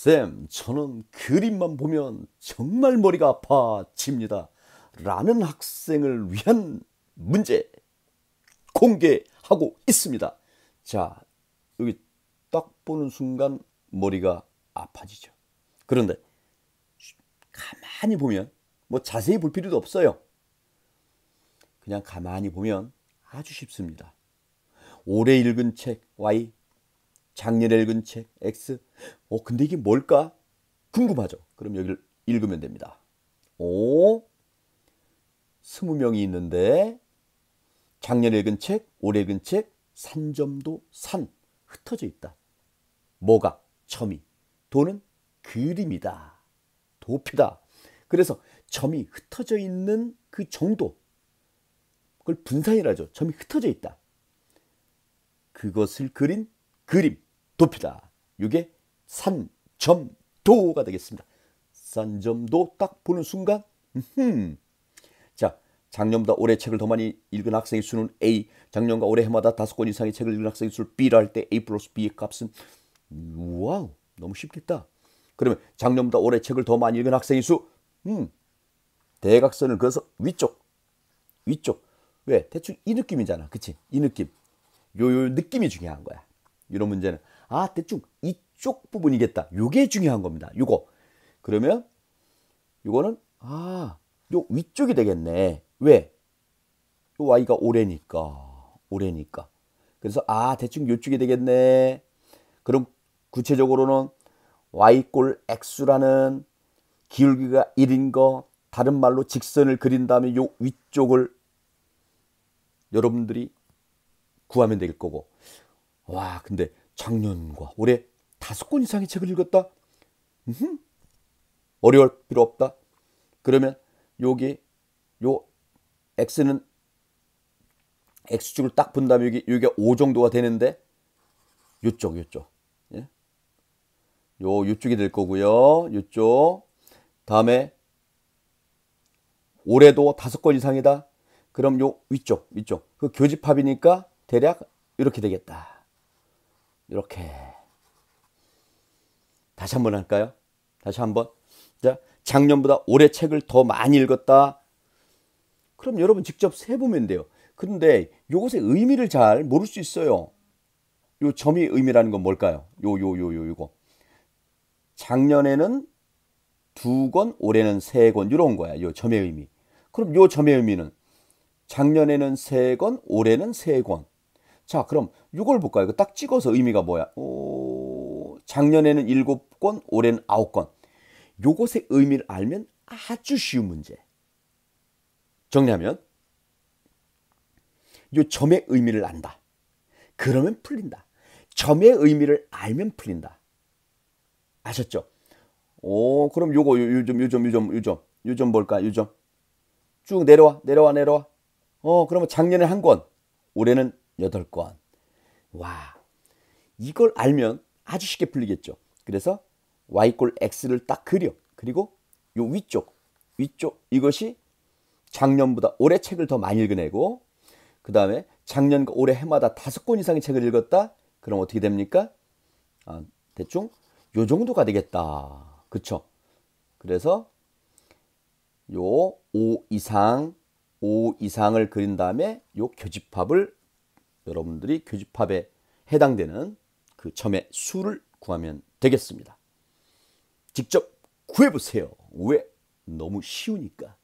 쌤, 저는 그림만 보면 정말 머리가 아파집니다. 라는 학생을 위한 문제 공개하고 있습니다. 자, 여기 딱 보는 순간 머리가 아파지죠. 그런데 가만히 보면 뭐 자세히 볼 필요도 없어요. 그냥 가만히 보면 아주 쉽습니다. 오래 읽은 책 Y 작년에 읽은 책 X. 어, 근데 이게 뭘까? 궁금하죠. 그럼 여기를 읽으면 됩니다. 오, 스무 명이 있는데 작년에 읽은 책, 올해 읽은 책, 산점도 산 흩어져 있다. 뭐가 점이, 도는 그림이다. 도피다. 그래서 점이 흩어져 있는 그 정도, 그걸 분산이라죠. 점이 흩어져 있다. 그것을 그린 그림. 높이다. 이게 산점도가 되겠습니다. 산점도 딱 보는 순간 음흠. 자 작년보다 올해 책을 더 많이 읽은 학생의 수는 A 작년과 올해 해마다 다권 이상의 책을 읽은 학생의 수를 B라 할 때 A 플러스 B의 값은 와우 너무 쉽겠다. 그러면 작년보다 올해 책을 더 많이 읽은 학생의 수 음, 대각선을 그어서 위쪽 위쪽 왜 대충 이 느낌이잖아 그치 이 느낌 요, 요 느낌이 중요한 거야 이런 문제는 아, 대충 이쪽 부분이겠다. 요게 중요한 겁니다. 요거. 그러면 요거는 아, 요 위쪽이 되겠네. 왜? 요 y가 오래니까. 오래니까. 그래서 아, 대충 요쪽이 되겠네. 그럼 구체적으로는 y꼴 x라는 기울기가 1인 거 다른 말로 직선을 그린 다음에 요 위쪽을 여러분들이 구하면 될 거고 와 근데 작년과 올해 다섯 권 이상의 책을 읽었다. 으흠. 어려울 필요 없다. 그러면 여기 요 x는 x축을 딱 본다면 여기 여기가 5 정도가 되는데 요쪽 요쪽 예? 요 요쪽이 될 거고요. 요쪽 다음에 올해도 다섯 권 이상이다. 그럼 요 위쪽 위쪽 그 교집합이니까 대략 이렇게 되겠다. 이렇게 다시 한 번 할까요? 다시 한번 자 작년보다 올해 책을 더 많이 읽었다. 그럼 여러분 직접 세보면 돼요. 근데 요것의 의미를 잘 모를 수 있어요. 요 점이 의미라는 건 뭘까요? 요 요 요요 요거. 작년에는 두 권, 올해는 세 권. 요런 거야. 요 점의 의미. 그럼 요 점의 의미는 작년에는 세 권, 올해는 세 권. 자, 그럼 이걸 볼까요? 이거 딱 찍어서 의미가 뭐야? 오, 작년에는 7건, 올해는 9건. 요것의 의미를 알면 아주 쉬운 문제. 정리하면 요 점의 의미를 안다. 그러면 풀린다. 점의 의미를 알면 풀린다. 아셨죠? 오, 그럼 요거 요, 요점 요점 요점 요점 요 점 볼까 요점 쭉 내려와 내려와 내려와. 어, 그러면 작년에 한 권, 올해는 8권 와. 이걸 알면 아주 쉽게 풀리겠죠. 그래서 y 꼴 x를 딱 그려. 그리고 요 위쪽, 위쪽 이것이 작년보다 올해 책을 더 많이 읽은 애고 그 다음에 작년과 올해 해마다 다섯 권 이상의 책을 읽었다. 그럼 어떻게 됩니까? 아, 대충 요 정도가 되겠다. 그쵸? 그래서 요5 이상, 5 이상을 그린 다음에 요 교집합을 여러분들이 교집합에 해당되는 그 점의 수를 구하면 되겠습니다. 직접 구해보세요. 왜? 너무 쉬우니까.